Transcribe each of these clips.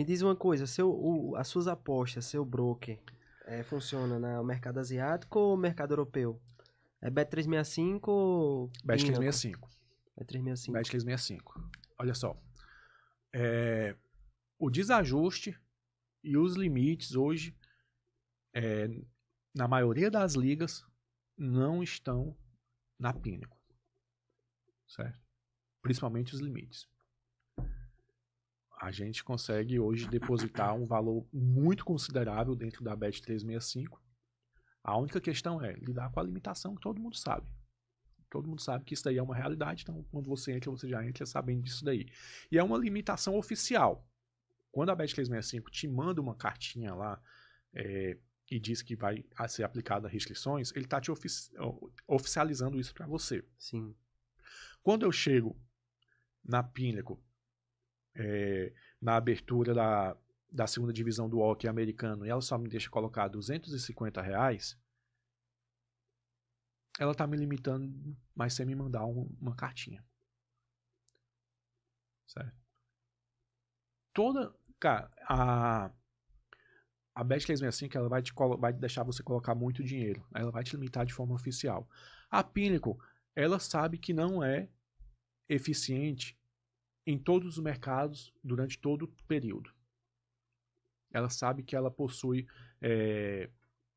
Me diz uma coisa, seu, o, as suas apostas, seu broker, é, funciona no mercado asiático ou mercado europeu? É Bet365 ou... Bet365. Bet365. Bet365. Olha só. É, o desajuste e os limites hoje, é, na maioria das ligas, não estão na Pinnacle. Certo? Principalmente os limites a gente consegue hoje depositar um valor muito considerável dentro da Bet365. A única questão é lidar com a limitação que todo mundo sabe. Todo mundo sabe que isso daí é uma realidade, então quando você entra, você já entra sabendo disso daí. E é uma limitação oficial. Quando a Bet365 te manda uma cartinha lá é, e diz que vai ser aplicada restrições, ele está te ofici oficializando isso para você. Sim. Quando eu chego na Pinnacle é, na abertura da, da segunda divisão do hockey americano e ela só me deixa colocar 250 reais, ela tá me limitando, mas sem me mandar um, uma cartinha. Certo? Toda. Cara, a. A Bet365 assim ela vai, te, vai deixar você colocar muito dinheiro. Ela vai te limitar de forma oficial. A Pinnacle, ela sabe que não é eficiente em todos os mercados durante todo o período. Ela sabe que ela possui é,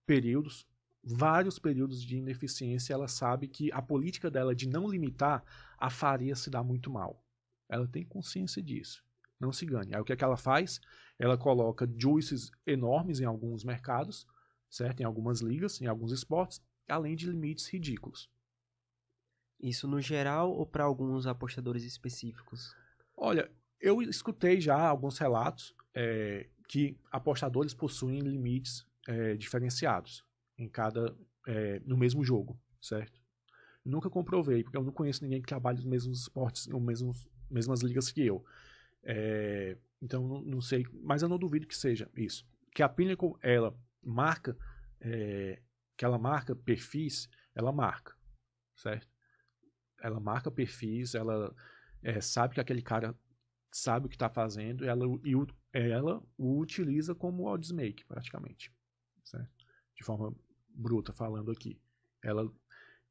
períodos, vários períodos de ineficiência. Ela sabe que a política dela de não limitar a faria se dar muito mal. Ela tem consciência disso. Não se engane. Aí o que, é que ela faz? Ela coloca juices enormes em alguns mercados, certo? Em algumas ligas, em alguns esportes, além de limites ridículos. Isso no geral ou para alguns apostadores específicos? Olha, eu escutei já alguns relatos é, que apostadores possuem limites é, diferenciados em cada é, no mesmo jogo, certo? Nunca comprovei, porque eu não conheço ninguém que trabalhe nos mesmos esportes, nas mesmos, mesmas ligas que eu. então não, não, sei, mas eu não duvido que seja isso. Que a Pinnacle, ela marca, que ela marca perfis, ela marca, certo? Ela marca perfis, ela é, sabe que aquele cara sabe o que está fazendo, ela, e o, ela o utiliza como odds make, praticamente. Certo? De forma bruta falando aqui. Ela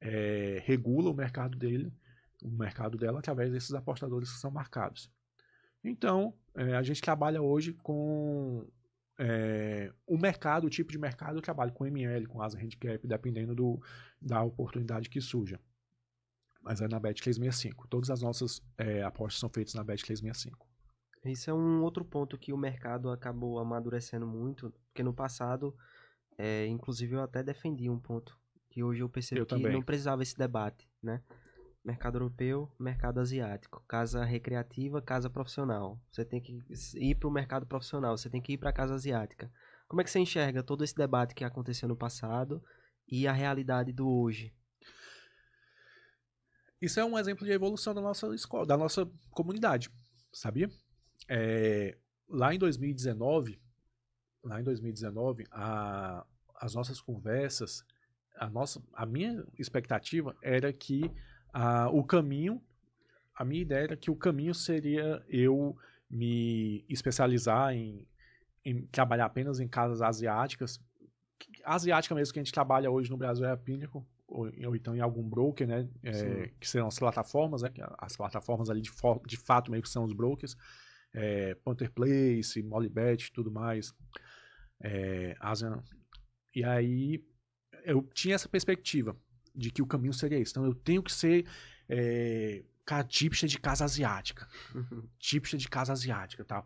é, regula o mercado dele, o mercado dela através desses apostadores que são marcados. Então, é, a gente trabalha hoje com é, o mercado, o tipo de mercado, eu trabalho com ML, com asa handicap, dependendo do, da oportunidade que surja mas é na Bet365. Todas as nossas é, apostas são feitas na Bet365. Isso é um outro ponto que o mercado acabou amadurecendo muito, porque no passado, é, inclusive, eu até defendi um ponto que hoje eu percebi eu que também. não precisava esse debate, né? Mercado europeu, mercado asiático, casa recreativa, casa profissional. Você tem que ir para o mercado profissional, você tem que ir para a casa asiática. Como é que você enxerga todo esse debate que aconteceu no passado e a realidade do hoje? Isso é um exemplo de evolução da nossa escola, da nossa comunidade, sabia? É, lá em 2019, lá em 2019, a, as nossas conversas, a nossa, a minha expectativa era que a, o caminho, a minha ideia era que o caminho seria eu me especializar em, em trabalhar apenas em casas asiáticas, asiática mesmo que a gente trabalha hoje no Brasil é a Pinnacle, ou, então em algum broker, né? É, que serão as plataformas, né? As plataformas ali de, de fato meio que são os brokers. É, Panther Place, e tudo mais. É, Asian. E aí eu tinha essa perspectiva de que o caminho seria esse. Então eu tenho que ser é, cara típica de casa asiática. típica de casa asiática tal.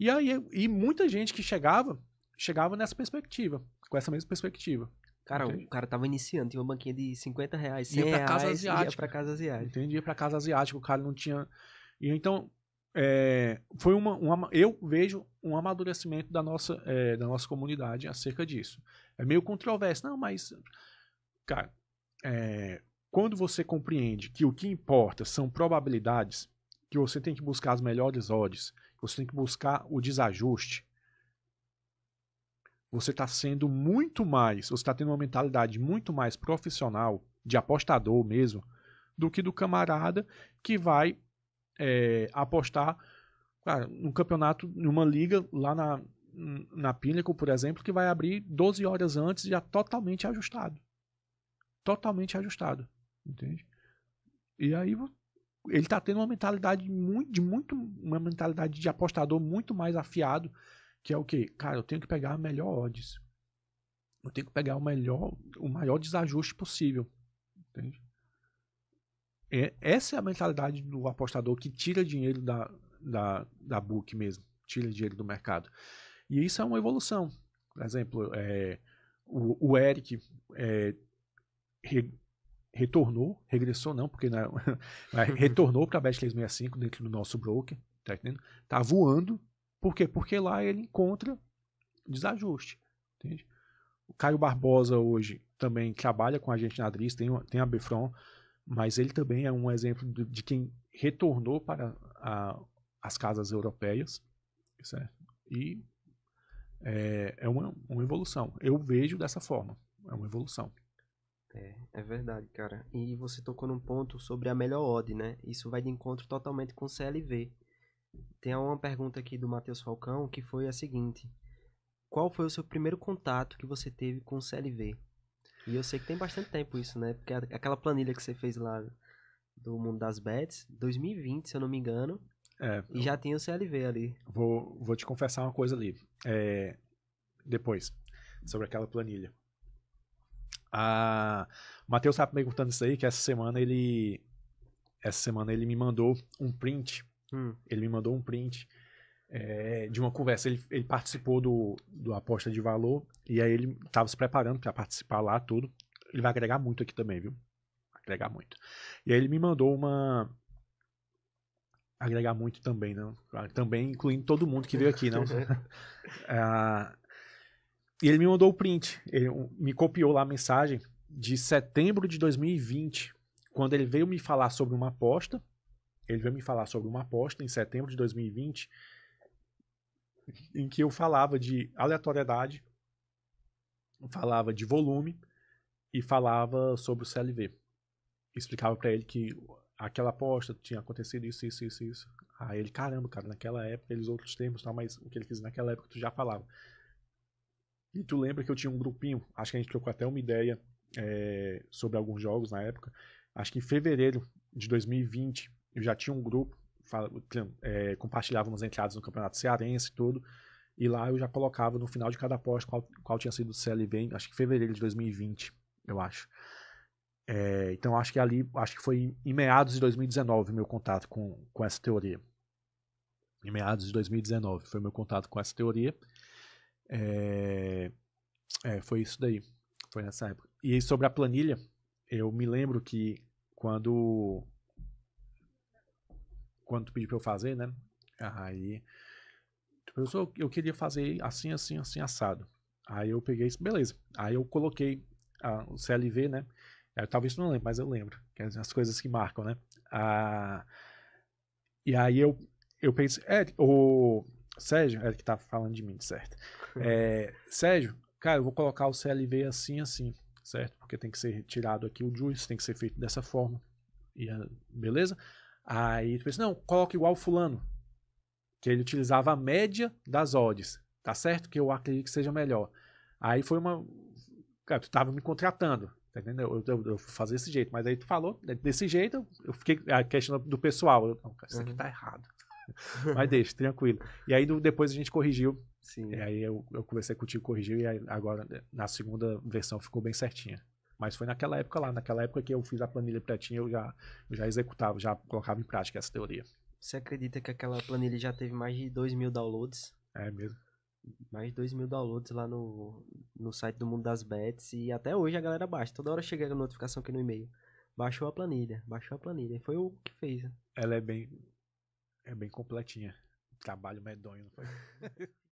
E aí e muita gente que chegava, chegava nessa perspectiva, com essa mesma perspectiva. Cara, Entendi. o cara tava iniciando, tinha uma banquinha de 50 reais, 100 ia pra casa reais, asiática. ia pra casa asiática. Entendi, ia pra casa asiática, o cara não tinha... E então, é, foi uma, uma, eu vejo um amadurecimento da nossa, é, da nossa comunidade acerca disso. É meio controverso, não, mas... Cara, é, quando você compreende que o que importa são probabilidades, que você tem que buscar as melhores odds, você tem que buscar o desajuste, você está sendo muito mais, você está tendo uma mentalidade muito mais profissional, de apostador mesmo, do que do camarada que vai é, apostar cara, num campeonato, numa liga lá na, na Pinnacle, por exemplo, que vai abrir 12 horas antes já totalmente ajustado. Totalmente ajustado. Entende? E aí ele está tendo uma mentalidade muito, de muito, uma mentalidade de apostador muito mais afiado que é o que? Cara, eu tenho que pegar a melhor odds. Eu tenho que pegar o melhor, o maior desajuste possível. Entende? É, essa é a mentalidade do apostador que tira dinheiro da, da, da book mesmo, tira dinheiro do mercado. E isso é uma evolução. Por exemplo, é, o, o, Eric é, re, retornou, regressou não, porque não, é, retornou para a Bet365 dentro do nosso broker, tá entendendo? Tá voando, por quê? Porque lá ele encontra desajuste. Entende? O Caio Barbosa hoje também trabalha com a gente na Adris, tem, tem a Befron, mas ele também é um exemplo de, de quem retornou para a, as casas europeias. Certo? E é, é uma, uma, evolução. Eu vejo dessa forma. É uma evolução. É, é verdade, cara. E você tocou num ponto sobre a melhor odd, né? Isso vai de encontro totalmente com o CLV. Tem uma pergunta aqui do Matheus Falcão que foi a seguinte: Qual foi o seu primeiro contato que você teve com o CLV? E eu sei que tem bastante tempo isso, né? Porque aquela planilha que você fez lá do mundo das bets, 2020, se eu não me engano, é, e já tinha o CLV ali. Vou, vou te confessar uma coisa ali. É, depois, sobre aquela planilha. a o Matheus tá me perguntando isso aí, que essa semana ele. Essa semana ele me mandou um print Hum. Ele me mandou um print é, de uma conversa. Ele, ele participou do, do aposta de valor e aí ele estava se preparando para participar lá, tudo. Ele vai agregar muito aqui também, viu? Agregar muito. E aí ele me mandou uma. Agregar muito também, não? Né? Também incluindo todo mundo que veio aqui, não? Né? Ah, e ele me mandou o print. Ele me copiou lá a mensagem de setembro de 2020, quando ele veio me falar sobre uma aposta ele veio me falar sobre uma aposta em setembro de 2020 em que eu falava de aleatoriedade, falava de volume e falava sobre o CLV. Explicava para ele que aquela aposta tinha acontecido isso, isso, isso, isso. Aí ele, caramba, cara, naquela época eles outros termos, tá, mas o que ele quis naquela época tu já falava. E tu lembra que eu tinha um grupinho, acho que a gente trocou até uma ideia é, sobre alguns jogos na época. Acho que em fevereiro de 2020 eu já tinha um grupo, é, compartilhávamos entradas no Campeonato Cearense e tudo, e lá eu já colocava no final de cada aposta qual, qual tinha sido o CLV, acho que fevereiro de 2020, eu acho. É, então acho que ali, acho que foi em meados de 2019 meu contato com, com essa teoria. Em meados de 2019 foi meu contato com essa teoria. É, é, foi isso daí, foi nessa época. E sobre a planilha, eu me lembro que quando quando tu pediu pra eu fazer, né? Aí, tipo, eu queria fazer assim, assim, assim, assado. Aí eu peguei isso, beleza. Aí eu coloquei a, o CLV, né? Eu, talvez não lembre, mas eu lembro. Que é as coisas que marcam, né? Ah, e aí eu, eu pensei, é, o Sérgio, é que tá falando de mim, certo? É, Sérgio, cara, eu vou colocar o CLV assim, assim, certo? Porque tem que ser retirado aqui o juice, tem que ser feito dessa forma. E, ah, beleza? Aí tu pensa, não, coloca igual fulano, que ele utilizava a média das odds, tá certo? Que eu acredito que seja melhor. Aí foi uma... Cara, tu tava me contratando, tá entendendo? Eu, eu, eu fazia desse jeito, mas aí tu falou desse jeito, eu fiquei a questão do pessoal, eu, não, cara, isso aqui uhum. tá errado. mas deixa, tranquilo. E aí do, depois a gente corrigiu, Sim. E aí eu, eu conversei contigo, corrigiu, e agora na segunda versão ficou bem certinha. Mas foi naquela época lá, naquela época que eu fiz a planilha pretinha, eu já, eu já executava, já colocava em prática essa teoria. Você acredita que aquela planilha já teve mais de 2 mil downloads? É mesmo. Mais de 2 mil downloads lá no, no site do Mundo das Bets e até hoje a galera baixa. Toda hora chega a notificação aqui no e-mail. Baixou a planilha, baixou a planilha. Foi o que fez. Né? Ela é bem, é bem completinha. Trabalho medonho, não foi?